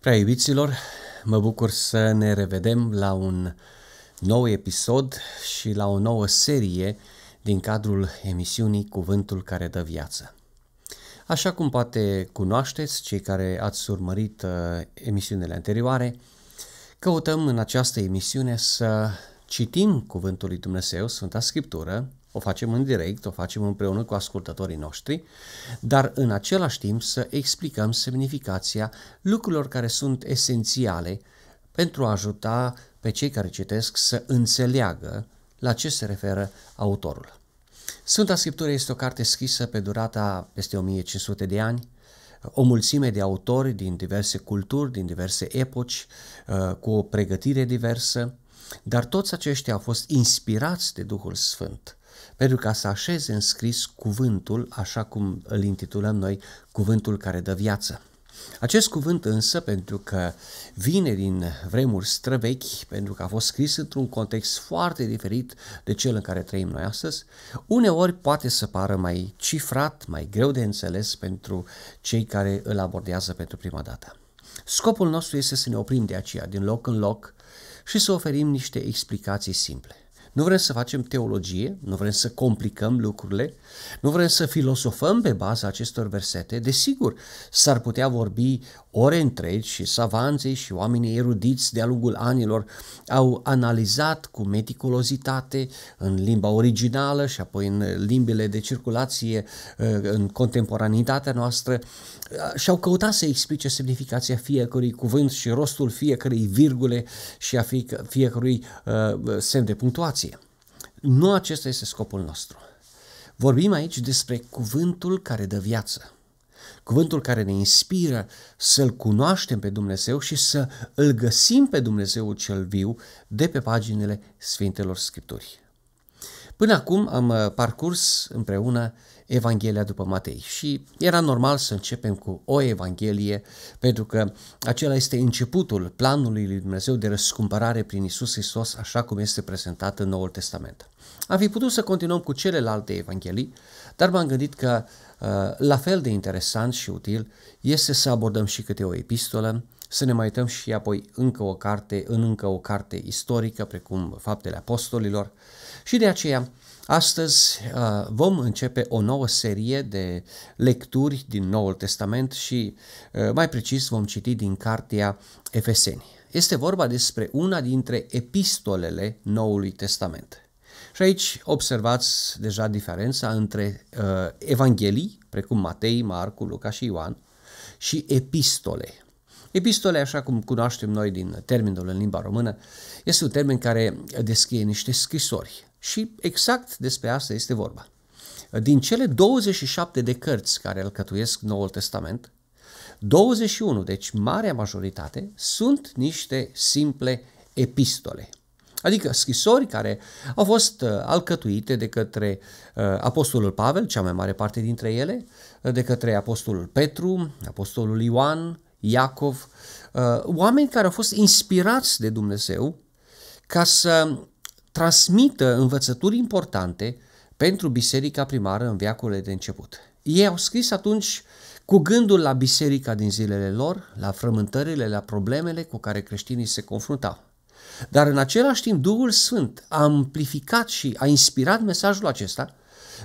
Prea iubiților, mă bucur să ne revedem la un nou episod și la o nouă serie din cadrul emisiunii Cuvântul care dă viață. Așa cum poate cunoașteți cei care ați urmărit uh, emisiunile anterioare, căutăm în această emisiune să citim Cuvântul lui Dumnezeu, Sfânta Scriptură, o facem în direct, o facem împreună cu ascultătorii noștri, dar în același timp să explicăm semnificația lucrurilor care sunt esențiale pentru a ajuta pe cei care citesc să înțeleagă la ce se referă autorul. Sfânta Scriptură este o carte scrisă pe durata peste 1500 de ani, o mulțime de autori din diverse culturi, din diverse epoci, uh, cu o pregătire diversă, dar toți aceștia au fost inspirați de Duhul Sfânt pentru ca să așeze în scris cuvântul, așa cum îl intitulăm noi, cuvântul care dă viață. Acest cuvânt însă, pentru că vine din vremuri străvechi, pentru că a fost scris într-un context foarte diferit de cel în care trăim noi astăzi, uneori poate să pară mai cifrat, mai greu de înțeles pentru cei care îl abordează pentru prima dată. Scopul nostru este să ne oprim de aceea din loc în loc și să oferim niște explicații simple. Nu vrem să facem teologie, nu vrem să complicăm lucrurile, nu vrem să filosofăm pe baza acestor versete. Desigur, s-ar putea vorbi ore întregi și savanții și oamenii erudiți de-a lungul anilor au analizat cu meticulozitate în limba originală și apoi în limbile de circulație ă, în contemporanitatea noastră ă, și au căutat să explice semnificația fiecărui cuvânt și rostul fiecărei virgule și a fiecărui ă, semn de punctuație. Nu acesta este scopul nostru. Vorbim aici despre cuvântul care dă viață. Cuvântul care ne inspiră să-L cunoaștem pe Dumnezeu și să îl găsim pe Dumnezeu cel viu de pe paginile Sfintelor Scripturi. Până acum am uh, parcurs împreună Evanghelia după Matei și era normal să începem cu o Evanghelie pentru că acela este începutul planului lui Dumnezeu de răscumpărare prin Isus Hristos așa cum este prezentat în Noul Testament. Am fi putut să continuăm cu celelalte evanghelii, dar m-am gândit că uh, la fel de interesant și util este să abordăm și câte o epistolă, să ne mai uităm și apoi încă o carte, în încă o carte istorică, precum Faptele Apostolilor. Și de aceea, astăzi uh, vom începe o nouă serie de lecturi din Noul Testament și, uh, mai precis, vom citi din cartea Efeseni. Este vorba despre una dintre epistolele Noului Testament. Și aici observați deja diferența între uh, evanghelii, precum Matei, Marcu, Luca și Ioan, și epistole. Epistole, așa cum cunoaștem noi din termenul în limba română, este un termen care descrie niște scrisori. Și exact despre asta este vorba. Din cele 27 de cărți care alcătuiesc Noul Testament, 21, deci marea majoritate, sunt niște simple epistole – Adică scrisori care au fost uh, alcătuite de către uh, Apostolul Pavel, cea mai mare parte dintre ele, uh, de către Apostolul Petru, Apostolul Ioan, Iacov, oameni care au fost inspirați de Dumnezeu ca să transmită învățături importante pentru biserica primară în veacurile de început. Ei au scris atunci cu gândul la biserica din zilele lor, la frământările, la problemele cu care creștinii se confruntau. Dar în același timp, Duhul Sfânt a amplificat și a inspirat mesajul acesta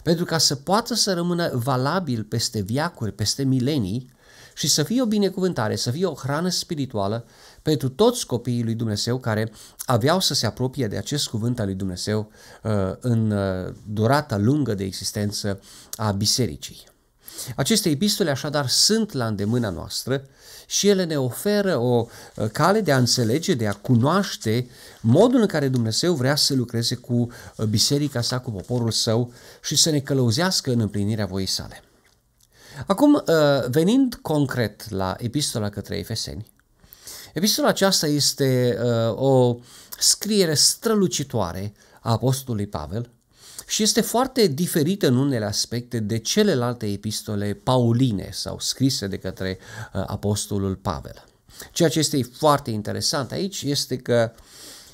pentru ca să poată să rămână valabil peste viacuri, peste milenii și să fie o binecuvântare, să fie o hrană spirituală pentru toți copiii lui Dumnezeu care aveau să se apropie de acest cuvânt al lui Dumnezeu uh, în uh, durata lungă de existență a bisericii. Aceste epistole așadar sunt la îndemâna noastră și ele ne oferă o uh, cale de a înțelege, de a cunoaște modul în care Dumnezeu vrea să lucreze cu uh, biserica sa, cu poporul său și să ne călăuzească în împlinirea voii sale. Acum, uh, venind concret la epistola către Efeseni, epistola aceasta este o scriere strălucitoare a Apostolului Pavel, și este foarte diferită în unele aspecte de celelalte epistole pauline sau scrise de către uh, apostolul Pavel. Ceea ce este foarte interesant aici este că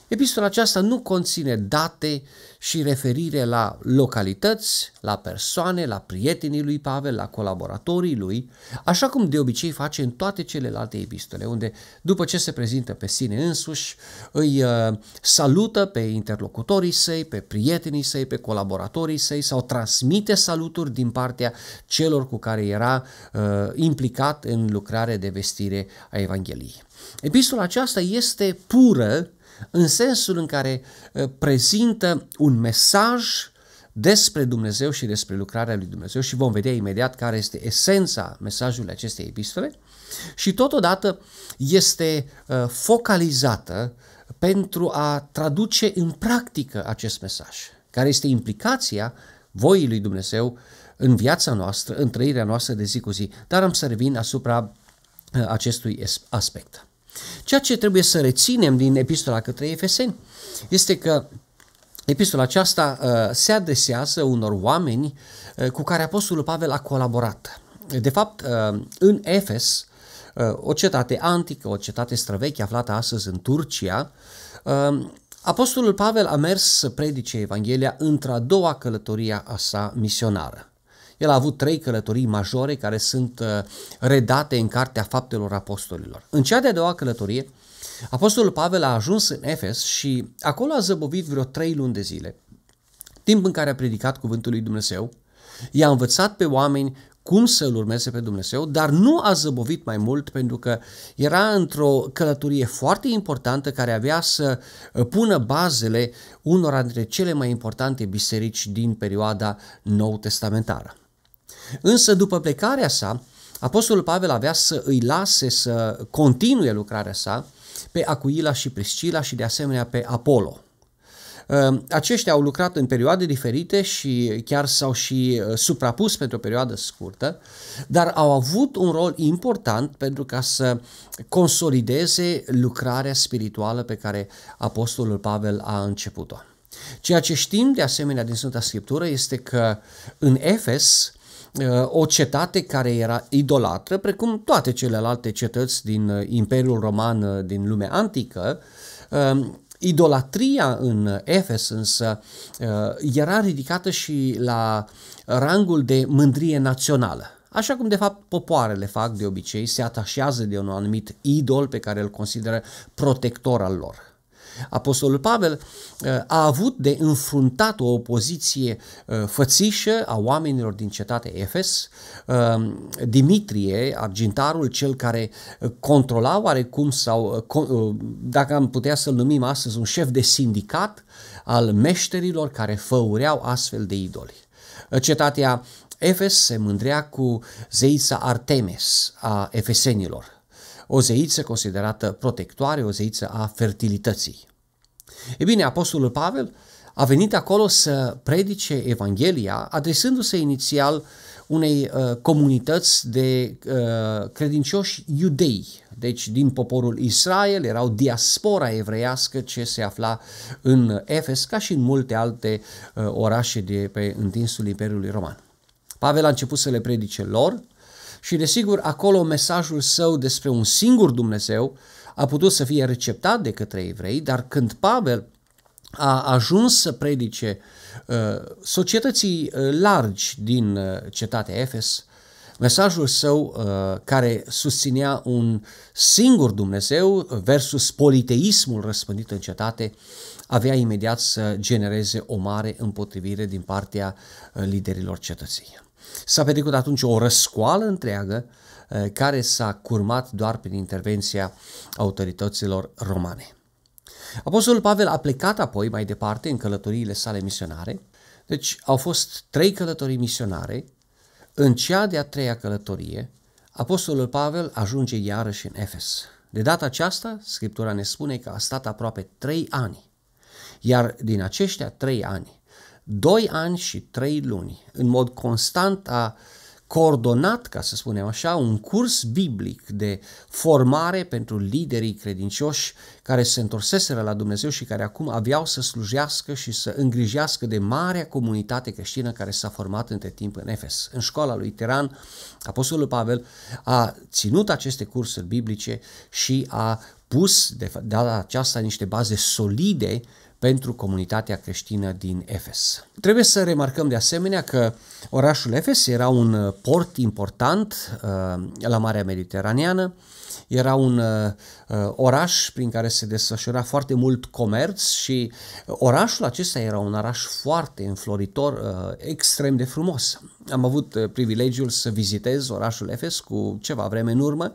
epistola aceasta nu conține date și referire la localități, la persoane, la prietenii lui Pavel, la colaboratorii lui, așa cum de obicei face în toate celelalte epistole, unde după ce se prezintă pe sine însuși, îi uh, salută pe interlocutorii săi, pe prietenii săi, pe colaboratorii săi sau transmite saluturi din partea celor cu care era uh, implicat în lucrare de vestire a Evangheliei. Epistola aceasta este pură în sensul în care uh, prezintă un mesaj despre Dumnezeu și despre lucrarea lui Dumnezeu și vom vedea imediat care este esența mesajului acestei epistole și totodată este uh, focalizată pentru a traduce în practică acest mesaj, care este implicația voii lui Dumnezeu în viața noastră, în trăirea noastră de zi cu zi. Dar am să revin asupra uh, acestui aspect. Ceea ce trebuie să reținem din epistola către Efeseni este că epistola aceasta uh, se adresează unor oameni uh, cu care Apostolul Pavel a colaborat. De fapt, uh, în Efes, o cetate antică, o cetate străveche aflată astăzi în Turcia, Apostolul Pavel a mers să predice Evanghelia într-a doua călătoria a sa misionară. El a avut trei călătorii majore care sunt uh, redate în Cartea Faptelor Apostolilor. În cea de-a doua călătorie, Apostolul Pavel a ajuns în Efes și acolo a zăbovit vreo trei luni de zile, timp în care a predicat cuvântul lui Dumnezeu, i-a învățat pe oameni cum să-L urmeze pe Dumnezeu, dar nu a zăbovit mai mult pentru că era într-o călătorie foarte importantă care avea să uh, pună bazele unora dintre cele mai importante biserici din perioada nou testamentară. Însă după plecarea sa, Apostolul Pavel avea să îi lase să continue lucrarea sa pe Acuila și Priscila și de asemenea pe Apollo. Ehm, aceștia au lucrat în perioade diferite și chiar s-au și uh, suprapus pentru o perioadă scurtă, dar au avut un rol important pentru ca să consolideze lucrarea spirituală pe care Apostolul Pavel a început-o. Ceea ce știm de asemenea din Sfânta Scriptură este că în Efes Uh, o cetate care era idolatră, precum toate celelalte cetăți din uh, Imperiul Roman uh, din lumea antică. Um, idolatria în Efes însă era ridicată și la rangul de mândrie națională. Așa cum de fapt popoarele fac de obicei, se atașează de un anumit idol pe care îl consideră protector al lor. Apostolul Pavel uh, a avut de înfruntat o opoziție uh, fățișă a oamenilor din cetatea Efes. Uh, Dimitrie, argintarul, cel care controla oarecum sau, dacă am putea să-l numim astăzi, un șef de sindicat al meșterilor care făureau astfel de idoli. Cetatea Efes se mândrea cu zeița Artemis a efesenilor, o zeiță considerată protectoare, o zeiță a fertilității. E bine, Apostolul Pavel a venit acolo să predice Evanghelia, adresându-se inițial unei uh, comunități de uh, credincioși iudei, deci din poporul Israel, erau diaspora evreiască ce se afla în Efes, ca și în multe alte uh, orașe de pe întinsul Imperiului Roman. Pavel a început să le predice lor și, desigur, acolo mesajul său despre un singur Dumnezeu a putut să fie receptat de către evrei, dar când Pavel a ajuns să predice uh, societății uh, largi din uh, cetatea Efes, mesajul său care susținea un singur Dumnezeu versus politeismul răspândit în cetate avea imediat să genereze o mare împotrivire din partea liderilor cetății. S-a petrecut atunci o răscoală întreagă Eh, care s-a curmat doar prin intervenția autorităților romane. Apostolul Pavel a plecat apoi mai departe în călătoriile sale misionare, deci au fost trei călătorii misionare. În cea de-a treia călătorie, Apostolul Pavel ajunge iarăși în Efes. De data aceasta, Scriptura ne spune că a stat aproape trei ani, iar din aceștia trei ani, doi ani și trei luni, în mod constant a uh, coordonat, ca să spunem așa, un curs biblic de formare pentru liderii credincioși care se întorseseră la Dumnezeu și care acum aveau să slujească și să îngrijească de marea comunitate creștină care s-a format între timp în Efes. În școala lui Teran, Apostolul Pavel a ținut aceste cursuri biblice și a pus de data aceasta niște baze solide pentru comunitatea creștină din Efes. Trebuie să remarcăm de asemenea că orașul Efes era un port important uh, la Marea Mediteraneană, era un uh, uh, oraș prin care se desfășura foarte mult comerț și uh, orașul acesta era un oraș foarte înfloritor, uh, extrem de frumos. Am avut uh, privilegiul să vizitez orașul Efes cu ceva vreme în urmă,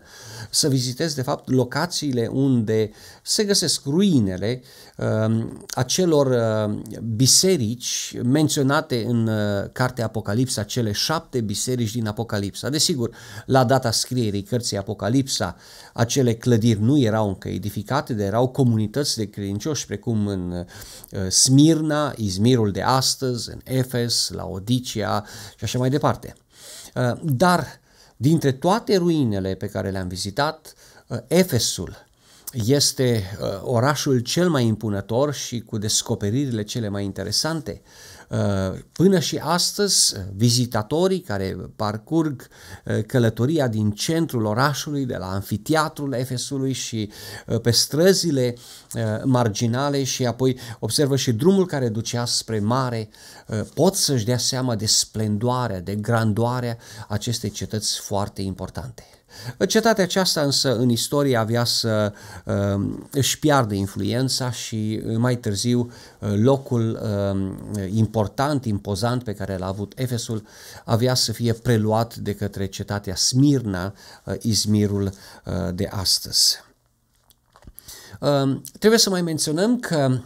să vizitez de fapt locațiile unde se găsesc ruinele uh, Um, acelor uh, biserici menționate în uh, cartea Apocalipsa, cele șapte biserici din Apocalipsa. Desigur, la data scrierii cărții Apocalipsa, acele clădiri nu erau încă edificate, dar erau comunități de credincioși, precum în uh, Smirna, Izmirul de astăzi, în Efes, la Odicia și așa mai departe. Dar, dintre toate ruinele pe care le-am vizitat, Efesul este uh, orașul cel mai impunător și cu descoperirile cele mai interesante. Uh, până și astăzi, vizitatorii care parcurg uh, călătoria din centrul orașului, de la anfiteatrul Efesului și pe străzile marginale și apoi observă și drumul care ducea spre mare, pot să-și dea seama de splendoarea, de grandoarea acestei cetăți foarte importante. Cetatea aceasta însă în istorie avea să uh, își piardă influența și uh, mai târziu uh, locul uh, important, impozant pe care l-a avut Efesul avea să fie preluat de către cetatea Smirna, uh, Izmirul uh, de astăzi. Um, trebuie să mai menționăm că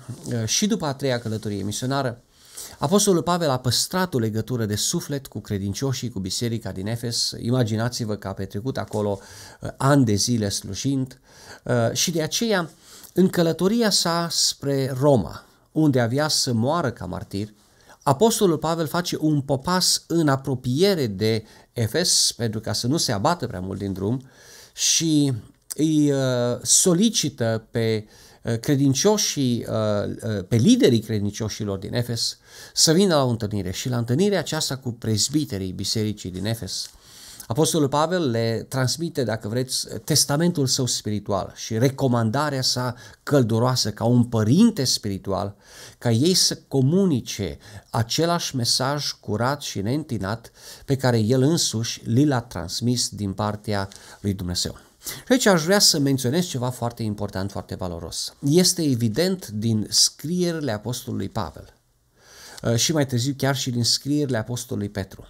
și după a treia călătorie misionară, Apostolul Pavel a păstrat o legătură de suflet cu credincioșii, cu biserica din Efes. Imaginați-vă că a petrecut acolo uh, ani de zile slujind uh, și de aceea în călătoria sa spre Roma, unde avea să moară ca martir, Apostolul Pavel face un popas în apropiere de Efes pentru ca să nu se abată prea mult din drum și îi uh, solicită pe uh, Uh, credincioșii, uh, uh, pe liderii credincioșilor din Efes să vină la o întâlnire și la întâlnirea aceasta cu prezbiterii bisericii din Efes. Apostolul Pavel le transmite, dacă vreți, testamentul său spiritual și recomandarea sa călduroasă ca un părinte spiritual, ca ei să comunice același mesaj curat și neîntinat pe care el însuși li l-a transmis din partea lui Dumnezeu. Și aici aș vrea să menționez ceva foarte important, foarte valoros. Este evident din scrierile Apostolului Pavel uh, și mai târziu chiar și din scrierile Apostolului Petru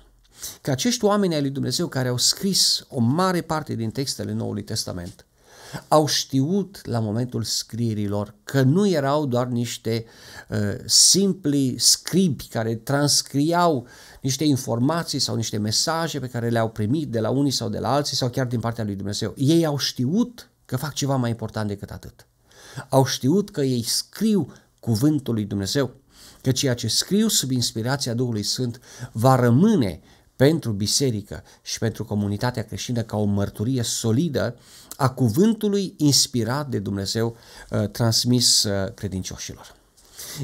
că acești oameni ai lui Dumnezeu care au scris o mare parte din textele Noului Testament au știut la momentul scrierilor că nu erau doar niște uh, simpli scribi care transcriau niște informații sau niște mesaje pe care le-au primit de la unii sau de la alții sau chiar din partea lui Dumnezeu. Ei au știut că fac ceva mai important decât atât. Au știut că ei scriu cuvântul lui Dumnezeu, că ceea ce scriu sub inspirația Duhului Sfânt va rămâne pentru biserică și pentru comunitatea creștină ca o mărturie solidă a cuvântului inspirat de Dumnezeu uh, transmis uh, credincioșilor.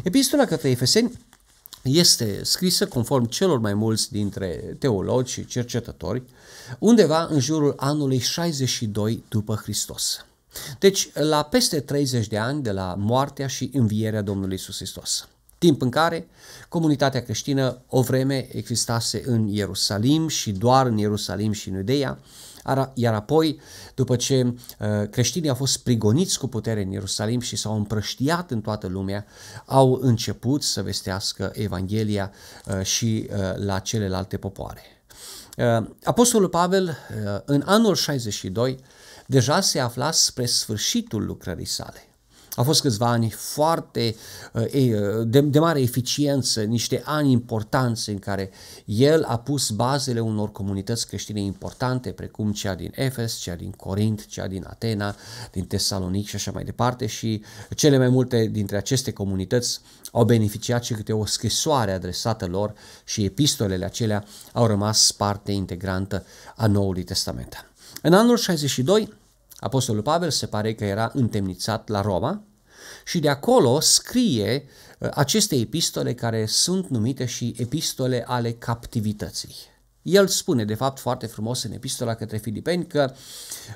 Epistola către Efeseni este scrisă conform celor mai mulți dintre teologi și cercetători undeva în jurul anului 62 după Hristos. Deci la peste 30 de ani de la moartea și învierea Domnului Isus Hristos. Timp în care comunitatea creștină o vreme existase în Ierusalim și doar în Ierusalim și în Iudeea, iar apoi, după ce uh, creștinii au fost prigoniți cu putere în Ierusalim și s-au împrăștiat în toată lumea, au început să vestească Evanghelia uh, și uh, la celelalte popoare. Apostolul Pavel, în anul 62, deja se afla spre sfârșitul lucrării sale. Au fost câțiva ani foarte eh, eh, de, de mare eficiență, niște ani importanți în care el a pus bazele unor comunități creștine importante, precum cea din Efes, cea din Corint, cea din Atena, din Tesalonic și așa mai departe și cele mai multe dintre aceste comunități au beneficiat și câte o scrisoare adresată lor și epistolele acelea au rămas parte integrantă a Noului Testament. În anul 62, Apostolul Pavel se pare că era întemnițat la Roma și de acolo scrie uh, aceste epistole care sunt numite și epistole ale captivității. El spune, de fapt, foarte frumos în epistola către filipeni că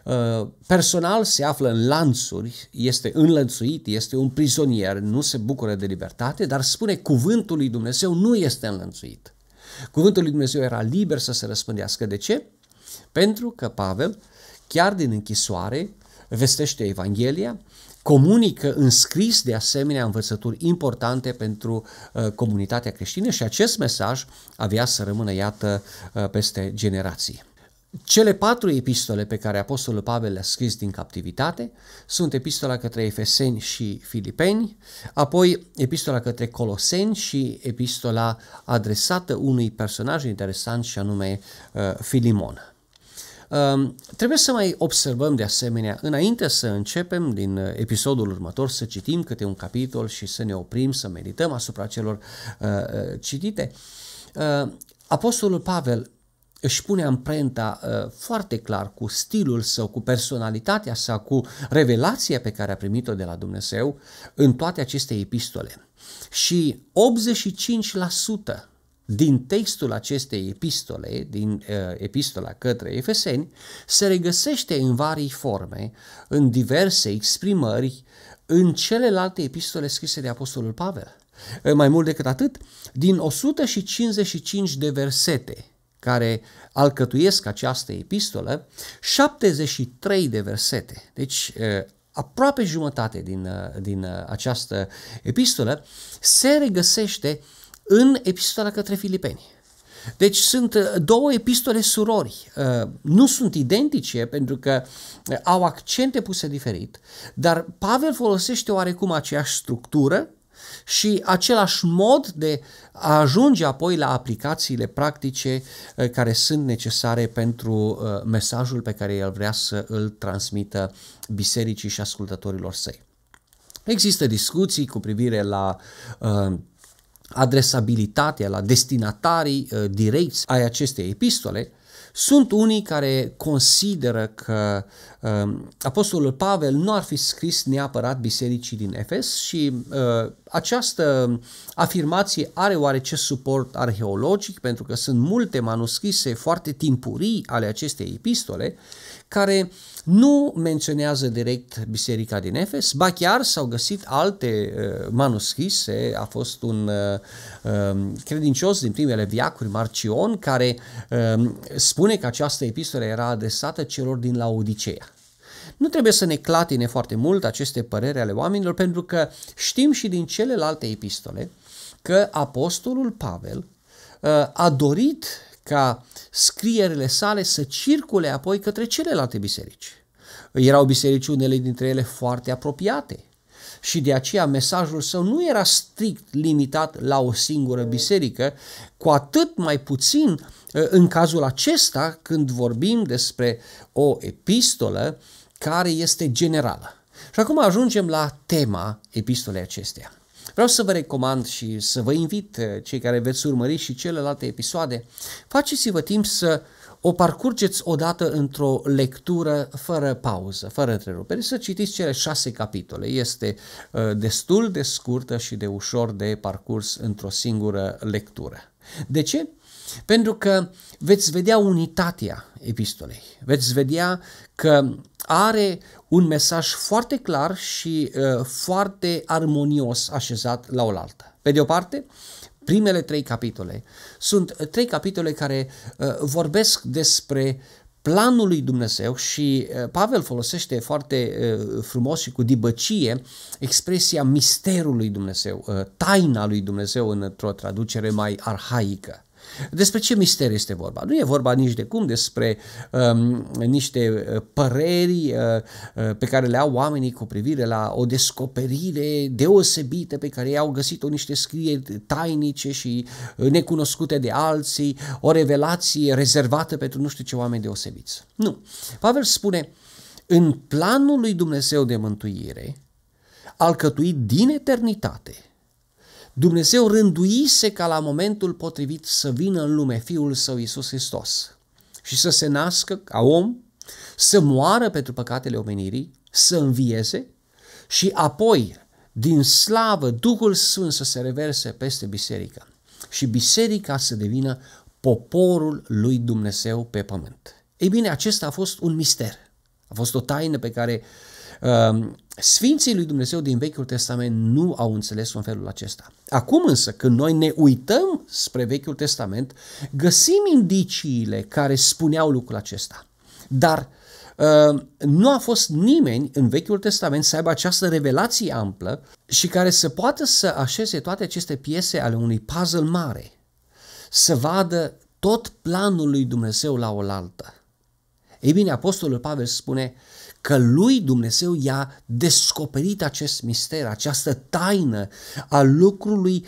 uh, personal se află în lanțuri, este înlănțuit, este un prizonier, nu se bucură de libertate, dar spune cuvântul lui Dumnezeu nu este înlănțuit. Cuvântul lui Dumnezeu era liber să se răspândească. De ce? Pentru că Pavel chiar din închisoare, vestește Evanghelia, comunică în scris de asemenea învățături importante pentru uh, comunitatea creștină și acest mesaj avea să rămână, iată, uh, peste generații. Cele patru epistole pe care Apostolul Pavel le-a scris din captivitate sunt epistola către Efeseni și Filipeni, apoi epistola către Coloseni și epistola adresată unui personaj interesant și anume uh, Filimon. Ehm, trebuie să mai observăm de asemenea, înainte să începem din eh, episodul următor, să citim câte un capitol și să ne oprim, să medităm asupra celor eh, eh, citite, ehm, Apostolul Pavel își pune amprenta uh, foarte clar cu stilul său, cu personalitatea sa, cu revelația pe care a primit-o de la Dumnezeu în toate aceste epistole. Și 85% din textul acestei epistole, din uh, epistola către Efeseni, se regăsește în varii forme, în diverse exprimări, în celelalte epistole scrise de Apostolul Pavel. Uh, mai mult decât atât, din 155 de versete care alcătuiesc această epistolă, 73 de versete, deci uh, aproape jumătate din, uh, din această epistolă, se regăsește uh, în epistola către Filipeni. Deci sunt uh, două epistole surori. Uh, nu sunt identice pentru că uh, au accente puse diferit, dar Pavel folosește oarecum aceeași structură și același mod de a ajunge apoi la aplicațiile practice care sunt necesare pentru mesajul pe care el vrea să îl transmită bisericii și ascultătorilor săi. Există discuții cu privire la uh, adresabilitatea la destinatarii uh, direcți ai acestei epistole, sunt unii care consideră că Ehm, Apostolul Pavel nu ar fi scris neapărat bisericii din Efes și ehm, această afirmație are oarece suport arheologic pentru că sunt multe manuscrise foarte timpurii ale acestei epistole care nu menționează direct biserica din Efes, ba chiar s-au găsit alte ehm, manuscrise, a fost un credincios din primele viacuri, Marcion, care spune că această epistolă era adresată celor din Laodicea. Nu trebuie să ne clatine foarte mult aceste păreri ale oamenilor, pentru că știm și din celelalte epistole că apostolul Pavel uh, a dorit ca scrierile sale să circule apoi către celelalte biserici. Erau biserici unele dintre ele foarte apropiate și de aceea mesajul său nu era strict limitat la o singură biserică, cu atât mai puțin uh, în cazul acesta când vorbim despre o epistolă care este generală. Și acum ajungem la tema epistolei acesteia. Vreau să vă recomand și să vă invit, eh, cei care veți urmări și celelalte episoade, faceți-vă timp să o parcurgeți odată într-o lectură fără pauză, fără întrerupere, să citiți cele șase capitole. Este eh, destul de scurtă și de ușor de parcurs într-o singură lectură. De ce? Pentru că veți vedea unitatea epistolei, veți vedea că are un mesaj foarte clar și uh, foarte armonios așezat la oaltă. Pe de o parte, primele trei capitole sunt uh, trei capitole care uh, vorbesc despre planul lui Dumnezeu și uh, Pavel folosește foarte uh, frumos și cu dibăcie expresia misterului Dumnezeu, Dumnezeu, taina lui Dumnezeu într-o traducere mai arhaică. Despre ce mister este vorba? Nu e vorba nici de cum despre um, niște uh, păreri uh, uh, pe care le au oamenii cu privire la o descoperire deosebită pe care i-au găsit-o niște scrieri tainice și uh, necunoscute de alții, o revelație rezervată pentru nu știu ce oameni deosebiți. Nu. Pavel spune, în planul lui Dumnezeu de mântuire, alcătuit din eternitate – Dumnezeu rânduise ca la momentul potrivit să vină în lume Fiul Său Iisus Hristos și să se nască ca om, să moară pentru păcatele omenirii, să învieze și apoi din slavă Duhul Sfânt să se reverse peste biserică și biserica să devină poporul lui Dumnezeu pe pământ. Ei bine, acesta a fost un mister. A fost o taină pe care Ehm, sfinții lui Dumnezeu din Vechiul Testament nu au înțeles în felul acesta. Acum însă, când noi ne uităm spre Vechiul Testament, găsim indiciile care spuneau lucrul acesta. Dar ehm, nu a fost nimeni în Vechiul Testament să aibă această revelație amplă și care să poată să așeze toate aceste piese ale unui puzzle mare, să vadă tot planul lui Dumnezeu la oaltă. Ei bine, Apostolul Pavel spune uh, că lui Dumnezeu i-a descoperit acest mister, această taină a lucrului,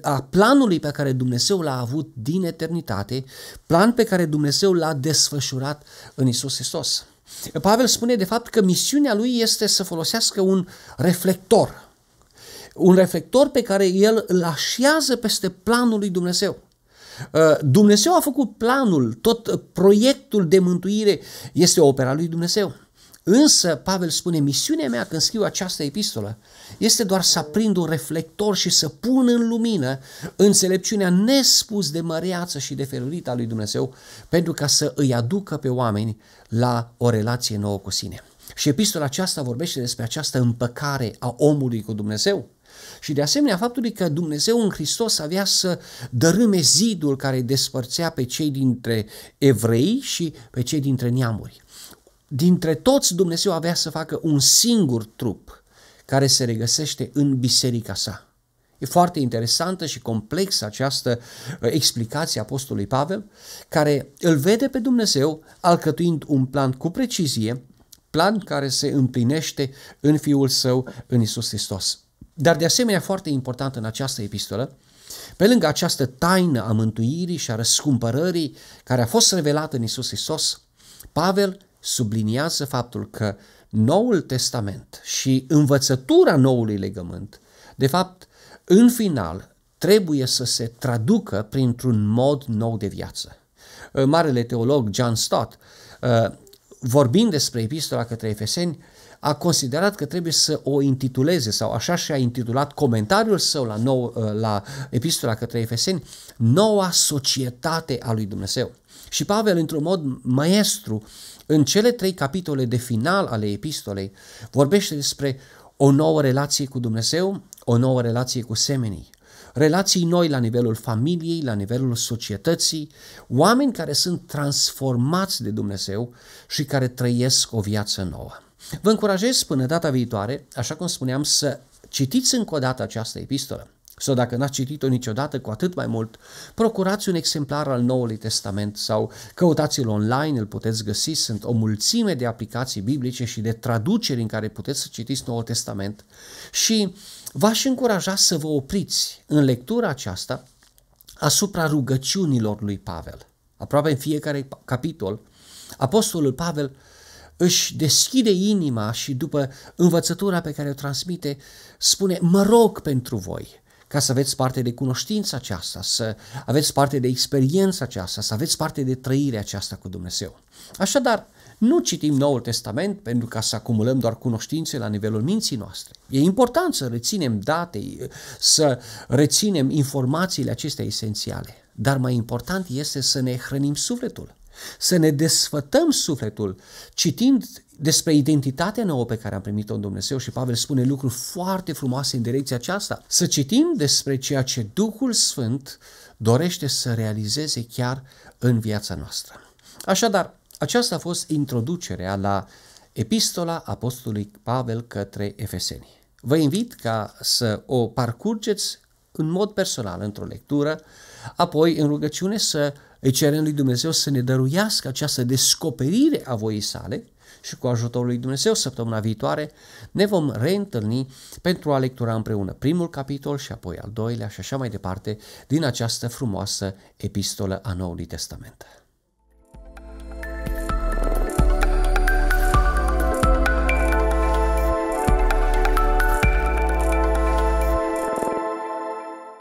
a planului pe care Dumnezeu l-a avut din eternitate, plan pe care Dumnezeu l-a desfășurat în Isus Hristos. Pavel spune de fapt că misiunea lui este să folosească un reflector, un reflector pe care el îl așează peste planul lui Dumnezeu. Uh, Dumnezeu a făcut planul, tot proiectul de mântuire este opera lui Dumnezeu. Însă, Pavel spune, misiunea mea când scriu această epistolă este doar să aprind un reflector și să pun în lumină înțelepciunea nespus de măreață și de felurită a lui Dumnezeu pentru ca să îi aducă pe oameni la o relație nouă cu sine. Și epistola aceasta vorbește despre această împăcare a omului cu Dumnezeu. Și de asemenea faptului că Dumnezeu în Hristos avea să dărâme zidul care despărțea pe cei dintre evrei și pe cei dintre neamuri dintre toți Dumnezeu avea să facă un singur trup care se regăsește în biserica sa. E foarte interesantă și complexă această uh, explicație a Apostolului Pavel, care îl vede pe Dumnezeu alcătuind un plan cu precizie, plan care se împlinește în Fiul Său, în Isus Hristos. Dar de asemenea foarte important în această epistolă, pe lângă această taină a mântuirii și a răscumpărării care a fost revelată în Isus Hristos, Pavel subliniază faptul că Noul Testament și învățătura Noului Legământ, de fapt, în final, trebuie să se traducă printr-un mod nou de viață. Uh, marele teolog John Stott, uh, vorbind despre epistola către Efeseni, a considerat că trebuie să o intituleze sau așa și-a intitulat comentariul său la, nou, uh, la epistola către Efeseni, Noua societate a lui Dumnezeu. Și Pavel, într-un mod maestru, în cele trei capitole de final ale epistolei vorbește despre o nouă relație cu Dumnezeu, o nouă relație cu semenii, relații noi la nivelul familiei, la nivelul societății, oameni care sunt transformați de Dumnezeu și care trăiesc o viață nouă. Vă încurajez până data viitoare, așa cum spuneam, să citiți încă o dată această epistolă. Sau dacă n-ați citit-o niciodată, cu atât mai mult, procurați un exemplar al Noului Testament sau căutați-l online, îl puteți găsi, sunt o mulțime de aplicații biblice și de traduceri în care puteți să citiți Noul Testament și v-aș încuraja să vă opriți în lectura aceasta asupra rugăciunilor lui Pavel. Aproape în fiecare capitol, Apostolul Pavel își deschide inima și după învățătura pe care o transmite, spune, mă rog pentru voi, ca să aveți parte de cunoștința aceasta, să aveți parte de experiența aceasta, să aveți parte de trăirea aceasta cu Dumnezeu. Așadar, nu citim Noul Testament pentru ca să acumulăm doar cunoștințe la nivelul minții noastre. E important să reținem date, să reținem informațiile acestea esențiale, dar mai important este să ne hrănim sufletul să ne desfătăm sufletul citind despre identitatea nouă pe care am primit-o în Dumnezeu și Pavel spune lucruri foarte frumoase în direcția aceasta. Să citim despre ceea ce Duhul Sfânt dorește să realizeze chiar în viața noastră. Așadar, aceasta a fost introducerea la epistola apostolului Pavel către Efeseni. Vă invit ca să o parcurgeți în mod personal într-o lectură, apoi în rugăciune să îi cerem lui Dumnezeu să ne dăruiască această descoperire a voii sale și cu ajutorul lui Dumnezeu săptămâna viitoare ne vom reîntâlni pentru a lectura împreună primul capitol și apoi al doilea și așa mai departe din această frumoasă epistolă a Noului Testament.